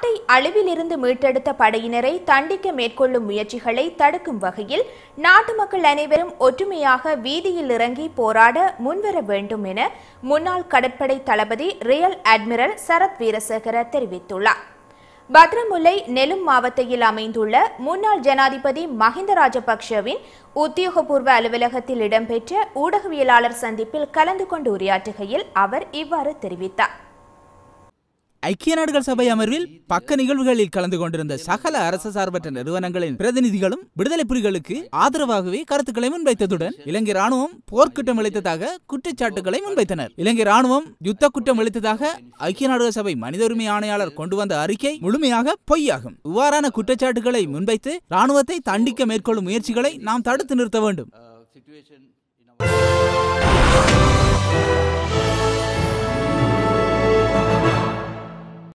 நாட்டை அழிவிலிருந்து மீட்டெடுத்த படையினரை தண்டிக்க மேற்கொள்ளும் முயற்சிகளை தடுக்கும் வகையில் நாட்டு மக்கள் அனைவரும் ஒற்றுமையாக வீதியில் இறங்கி போராட முன்வர வேண்டும் என முன்னாள் கடற்படை தளபதி ரியல் அட்மிரல் சரத் வீரசேகர தெரிவித்துள்ளார் பத்ரமுல்லை நெலும் மாவட்டத்தில் அமைந்துள்ள முன்னாள் ஜனாதிபதி மஹிந்த ராஜபக்சவின் உத்தியோகபூர்வ அலுவலகத்தில் இடம்பெற்ற ஊடகவியலாளர் சந்திப்பில் கலந்து கொண்டு உரையாற்றுகையில் அவர் இவ்வாறு தெரிவித்தார் ஐக்கிய நாடுகள் சபை அமர்வில் பக்க நிகழ்வுகளில் கலந்து கொண்டிருந்த சகல அரச சார்பற்ற நிறுவனங்களின் பிரதிநிதிகளும் விடுதலை புலிகளுக்கு ஆதரவாகவே கருத்துக்களை முன்வைத்ததுடன் இலங்கை ராணுவம் போர்க்குற்றம் அளித்ததாக குற்றச்சாட்டுகளை முன்வைத்தனர் இலங்கை ராணுவம் யுத்த குற்றம் அளித்ததாக ஐக்கிய நாடுகள் சபை மனித உரிமை ஆணையாளர் கொண்டு வந்த அறிக்கை முழுமையாக பொய்யாகும் இவ்வாறான குற்றச்சாட்டுகளை முன்வைத்து ராணுவத்தை தண்டிக்க மேற்கொள்ளும் முயற்சிகளை நாம் தடுத்து நிறுத்த வேண்டும்